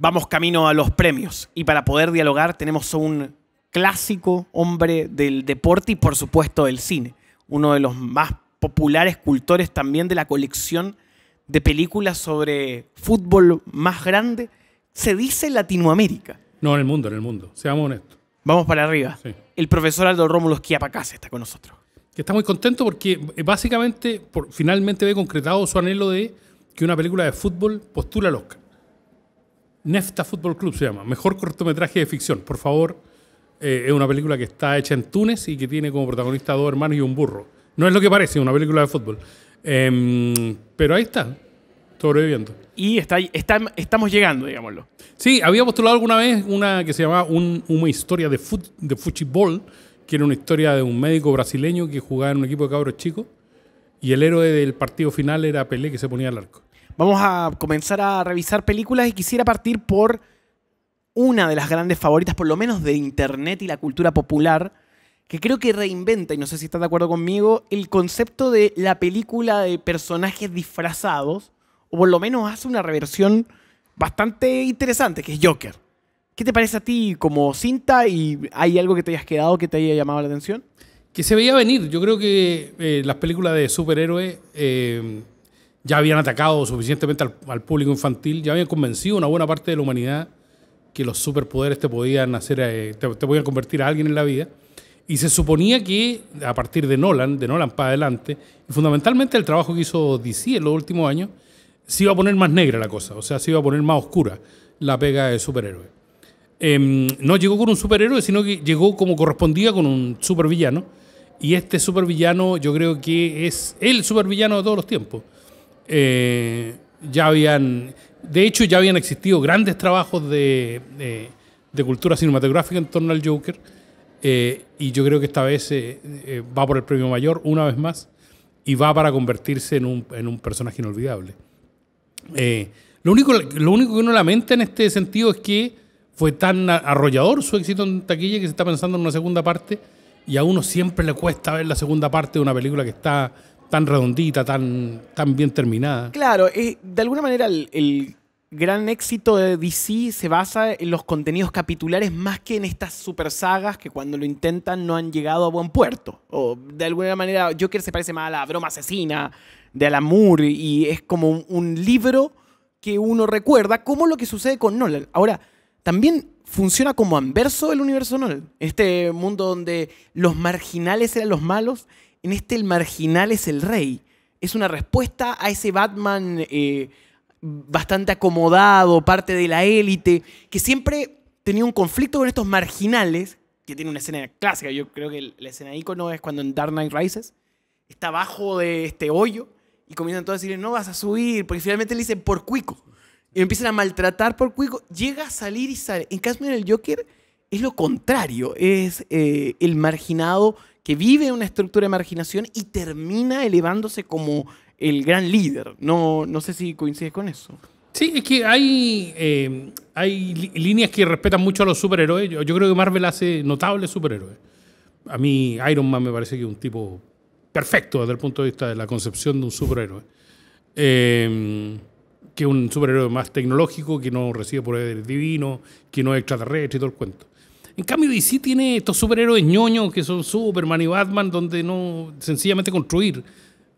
vamos camino a los premios. Y para poder dialogar tenemos a un clásico hombre del deporte y por supuesto del cine, uno de los más populares cultores también de la colección de películas sobre fútbol más grande, se dice Latinoamérica. No, en el mundo, en el mundo, seamos honestos. Vamos para arriba. El profesor Aldo Rómulo Esquiapacase está con nosotros. Que está muy contento porque eh, básicamente finalmente ve concretado su anhelo de que una película de fútbol postula loca. Nefta Football Club se llama, mejor cortometraje de ficción. Por favor, eh, es una película que está hecha en Túnez y que tiene como protagonista dos hermanos y un burro. No es lo que parece, una película de fútbol. Em, pero ahí está, sobreviviendo. Y está, estamos llegando, digámoslo. Sí, había postulado alguna vez una que se llamaba una historia de, fútbol que era una historia de un médico brasileño que jugaba en un equipo de cabros chicos y el héroe del partido final era Pelé que se ponía al arco. Vamos a comenzar a revisar películas y quisiera partir por una de las grandes favoritas, por lo menos de Internet y la cultura popular, que creo que reinventa, y no sé si estás de acuerdo conmigo, el concepto de la película de personajes disfrazados, o por lo menos hace una reversión bastante interesante, que es Joker. ¿Qué te parece a ti como cinta y hay algo que te hayas quedado que te haya llamado la atención? Que se veía venir. Yo creo que eh, las películas de superhéroes... Eh, ya habían atacado suficientemente al, público infantil, ya habían convencido a una buena parte de la humanidad que los superpoderes te podían hacer, eh, te, podían convertir a alguien en la vida. Y se suponía que a partir de Nolan, de Nolan para adelante, y fundamentalmente el trabajo que hizo DC en los últimos años, se iba a poner más negra la cosa, o sea, se iba a poner más oscura la pega de superhéroe. Em, no llegó con un superhéroe, sino que llegó como correspondía con un supervillano. Y este supervillano yo creo que es el supervillano de todos los tiempos. Eh, ya habían, de hecho ya habían existido grandes trabajos de, cultura cinematográfica en torno al Joker, eh, y yo creo que esta vez eh, va por el premio mayor una vez más, y va para convertirse en un, personaje inolvidable. lo, único, lo único que uno lamenta en este sentido es que fue tan arrollador su éxito en taquilla que se está pensando en una segunda parte y a uno siempre le cuesta ver la segunda parte de una película que está tan redondita, tan, bien terminada. Claro, de alguna manera el, gran éxito de DC se basa en los contenidos capitulares más que en estas super sagas que cuando lo intentan no han llegado a buen puerto. O de alguna manera Joker se parece más a la broma asesina de Alamur y es como un, libro que uno recuerda, como lo que sucede con Nolan. Ahora, también funciona como anverso del universo Nolan. Este mundo donde los marginales eran los malos en este el marginal es el rey. Es una respuesta a ese Batman eh, bastante acomodado, parte de la élite, que siempre tenía un conflicto con estos marginales, que tiene una escena clásica, yo creo que la escena ícono es cuando en Dark Knight Rises está abajo de este hoyo y comienzan todos a decirle, no vas a subir, porque finalmente le dicen por cuico. Y empiezan a maltratar por cuico, llega a salir y sale. En cambio, el Joker es lo contrario, es eh, el marginado que vive una estructura de marginación y termina elevándose como el gran líder. No, no sé si coincides con eso. Sí, es que hay, eh, hay líneas que respetan mucho a los superhéroes. Yo, creo que Marvel hace notables superhéroes. A mí Iron Man me parece que es un tipo perfecto desde el punto de vista de la concepción de un superhéroe. Em, que es un superhéroe más tecnológico, que no recibe poderes divinos, que no es extraterrestre y todo el cuento. En cambio, DC tiene estos superhéroes ñoños que son Superman y Batman, donde no sencillamente construir.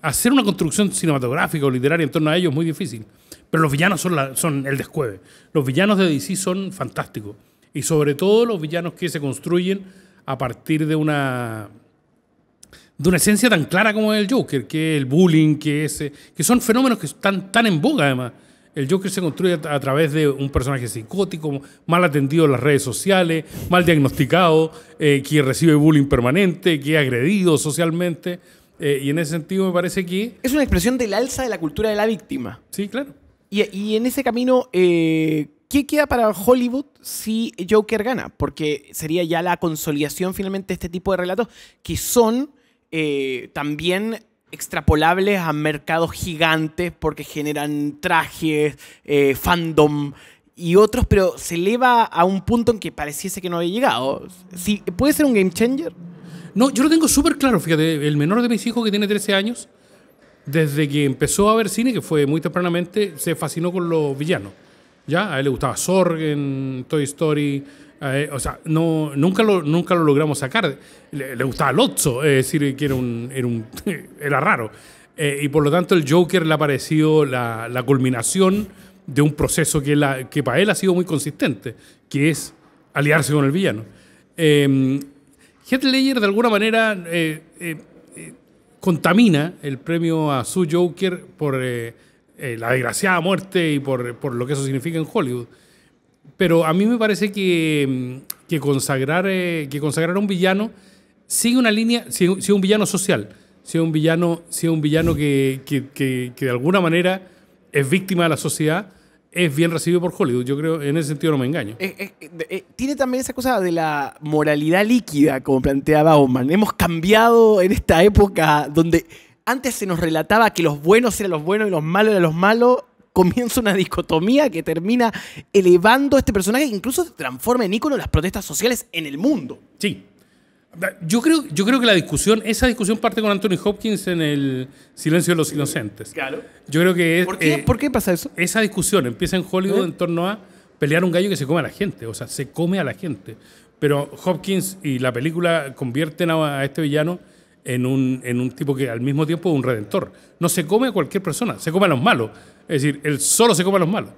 Hacer una construcción cinematográfica o literaria en torno a ellos es muy difícil. Pero los villanos son, son el descueve. Los villanos de DC son fantásticos. Y sobre todo los villanos que se construyen a partir de una, de una esencia tan clara como el Joker, que es el bullying, que, es, que son fenómenos que están tan en boga además. El Joker se construye a través de un personaje psicótico, mal atendido en las redes sociales, mal diagnosticado, eh, que recibe bullying permanente, que es agredido socialmente. Eh, y en ese sentido me parece que... Es una expresión del alza de la cultura de la víctima. Sí, claro. Y, en ese camino, eh, ¿qué queda para Hollywood si Joker gana? Porque sería ya la consolidación finalmente de este tipo de relatos que son... también extrapolables a mercados gigantes porque generan trajes, eh, fandom y otros, pero se eleva a un punto en que pareciese que no había llegado. Sí, ¿Puede ser un game changer? No, yo lo tengo súper claro, fíjate, el menor de mis hijos que tiene 13 años, desde que empezó a ver cine, que fue muy tempranamente, se fascinó con los villanos. ¿ya? A él le gustaba Sorgen, Toy Story. o sea, no, nunca, lo, nunca lo logramos sacar. Le, gustaba Lotso, es decir, que era, un, era, raro. Eh, y por lo tanto el Joker le ha parecido la, la culminación de un proceso que, la, que para él ha sido muy consistente, que es aliarse con el villano. Eh, Heath Ledger de alguna manera eh, eh, contamina el premio a su Joker por eh, la desgraciada muerte y por, lo que eso significa en Hollywood. Pero a mí me parece que, mm, que, consagrar, eh, que consagrar a un villano sigue una línea, si un villano social, si un villano, un villano que, de alguna manera es víctima de la sociedad es bien recibido por Hollywood. Yo creo, en ese sentido no me engaño. Eh, tiene también esa cosa de la moralidad líquida, como planteaba Oman. Hemos cambiado en esta época donde antes se nos relataba que los buenos eran los buenos y los malos eran los malos. Comienza una dicotomía que termina elevando a este personaje e incluso se transforma en ícono las protestas sociales en el mundo. Sí. Yo creo, yo creo que la discusión, esa discusión parte con Anthony Hopkins en el Silencio de los Inocentes. Claro. Yo creo que es, ¿Por, qué? Eh, pasa eso? Esa discusión empieza en Hollywood ¿Eh? en torno a pelear un gallo que se come a la gente. O sea, se come a la gente. Pero Hopkins y la película convierten a este villano en un, en un tipo que al mismo tiempo es un redentor. No se come a cualquier persona, se come a los malos. Es decir, él solo se come a los malos.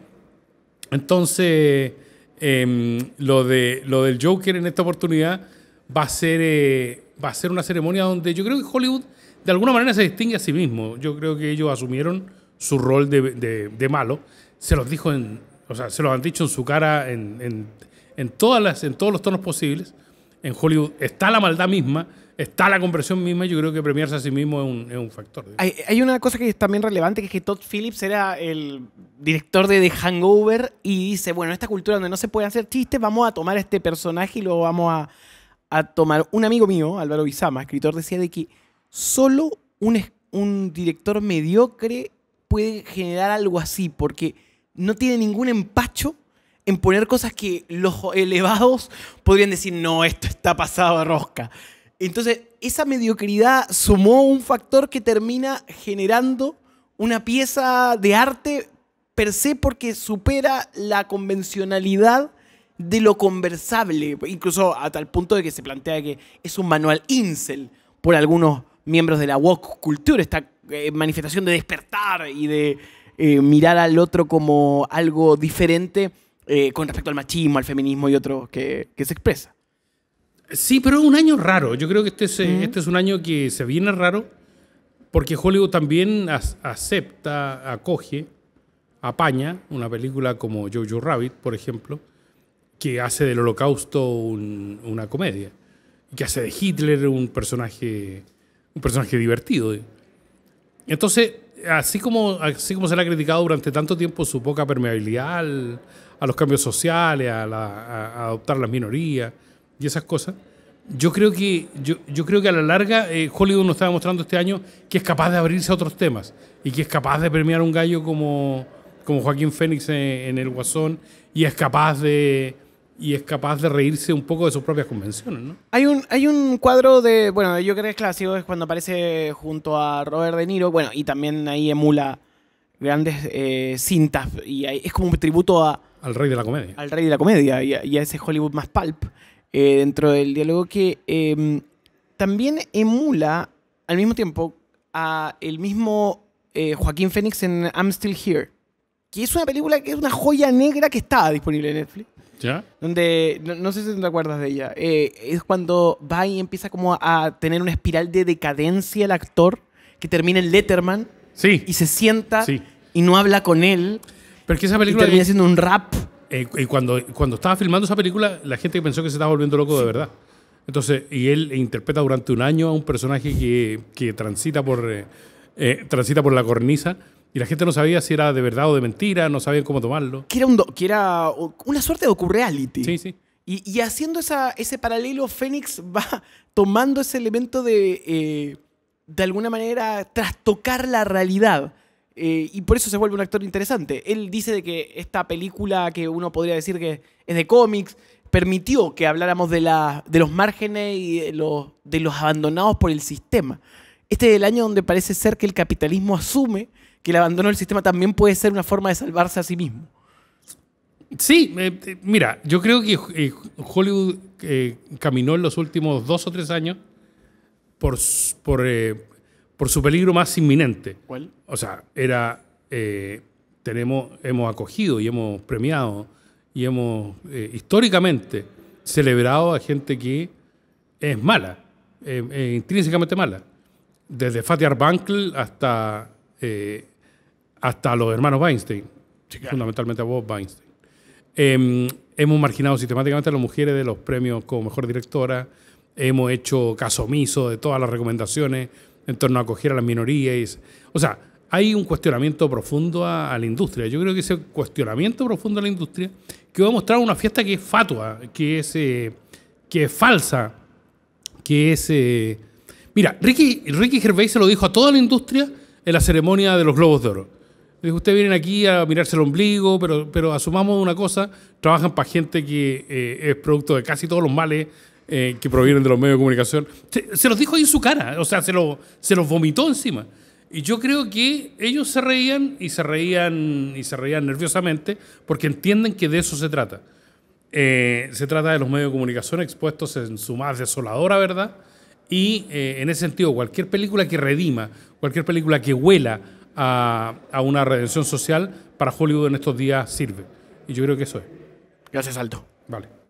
Entonces, em, lo, de, lo del Joker en esta oportunidad va a, ser, eh, va a ser una ceremonia donde yo creo que Hollywood de alguna manera se distingue a sí mismo. Yo creo que ellos asumieron su rol de, de, malo. Se los dijo en, o sea, se los han dicho en su cara en, en, en, todas las, en todos los tonos posibles. En Hollywood está la maldad misma está la compresión misma, yo creo que premiarse a sí mismo es un, factor. Hay, una cosa que es también relevante, que es que Todd Phillips era el director de The Hangover y dice, bueno, en esta cultura donde no se puede hacer chistes, vamos a tomar este personaje y lo vamos a, tomar. Un amigo mío, Álvaro Bizama, escritor, decía de que solo un, un director mediocre puede generar algo así, porque no tiene ningún empacho en poner cosas que los elevados podrían decir, no, esto está pasado a rosca. Entonces, esa mediocridad sumó un factor que termina generando una pieza de arte per se porque supera la convencionalidad de lo conversable, incluso hasta tal punto de que se plantea que es un manual incel por algunos miembros de la woke culture, esta eh, manifestación de despertar y de eh, mirar al otro como algo diferente eh, con respecto al machismo, al feminismo y otros que, que se expresa. Sí, pero es un año raro. Yo creo que este es, este es un año que se viene raro porque Hollywood también acepta, acoge, apaña una película como Jojo Rabbit, por ejemplo, que hace del holocausto una comedia, que hace de Hitler un personaje, un personaje divertido. Entonces, así como, así como se le ha criticado durante tanto tiempo su poca permeabilidad a los cambios sociales, a, a adoptar las minorías, y esas cosas, yo creo que, yo, yo creo que a la larga eh, Hollywood nos está mostrando este año que es capaz de abrirse a otros temas y que es capaz de premiar un gallo como, como Joaquín Fénix en, El Guasón y es capaz de y es capaz de reírse un poco de sus propias convenciones, ¿no? Hay un, hay un cuadro de, bueno, yo creo que es clásico, es cuando aparece junto a Robert De Niro, bueno, y también ahí emula grandes eh, cintas, y es como un tributo a... Al rey de la comedia. Al rey de la comedia, y y a ese Hollywood más pulp. Eh, dentro del diálogo que em, también emula al mismo tiempo a el mismo eh, Joaquín Phoenix en I'm Still Here, que es una película que es una joya negra que estaba disponible en Netflix. ¿Ya? Donde, no, sé si te acuerdas de ella, eh, es cuando va y empieza como a tener una espiral de decadencia el actor, que termina en Letterman, sí. y se sienta y no habla con él. Pero esa película... Y termina siendo un rap. Eh, y cuando, cuando estaba filmando esa película, la gente pensó que se estaba volviendo loco de verdad. Entonces, y él interpreta durante un año a un personaje que, transita, por, eh, eh, transita por la cornisa. Y la gente no sabía si era de verdad o de mentira, no sabían cómo tomarlo. Que era, una suerte de ocurreality. Sí, sí. Y, haciendo ese paralelo, Fénix va tomando ese elemento de, de alguna manera, trastocar la realidad. Eh, y por eso se vuelve un actor interesante. Él dice de que esta película que uno podría decir que es de cómics, permitió que habláramos de, la, de los márgenes y de los, de los abandonados por el sistema. Este es el año donde parece ser que el capitalismo asume que el abandono del sistema también puede ser una forma de salvarse a sí mismo. Sí, eh, eh, mira, yo creo que Hollywood caminó en los últimos dos o tres años por por su peligro más inminente. O sea, era, eh, tenemos, hemos acogido y hemos premiado y hemos eh, históricamente celebrado a gente que es mala, eh, intrínsecamente mala. Desde Fatih Arbankel hasta, hasta los hermanos Weinstein, fundamentalmente a Bob Weinstein. Em, hemos marginado sistemáticamente a las mujeres de los premios como mejor directora, hemos hecho caso omiso de todas las recomendaciones en torno a acoger a las minorías. o sea, hay un cuestionamiento profundo a, la industria. Yo creo que ese cuestionamiento profundo a la industria que va a mostrar una fiesta que es fatua, que es, eh, que es falsa, que es... Eh, mira, Ricky, Ricky Gervais se lo dijo a toda la industria en la ceremonia de los Globos de Oro. Dijo, ustedes vienen aquí a mirarse el ombligo, pero, pero asumamos una cosa, trabajan para gente que eh, es producto de casi todos los males eh, que provienen de los medios de comunicación, se, los dijo ahí en su cara, o sea, se, lo, se los vomitó encima. Y yo creo que ellos se reían y se reían y se reían nerviosamente porque entienden que de eso se trata. Eh, se trata de los medios de comunicación expuestos en su más desoladora verdad. Y eh, en ese sentido, cualquier película que redima, cualquier película que huela a, una redención social, para Hollywood en estos días sirve. Y yo creo que eso es. Gracias, Alto. Vale.